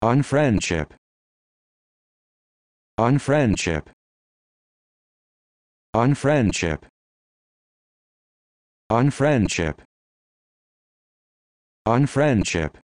On friendship. On friendship. On friendship. On friendship. On friendship.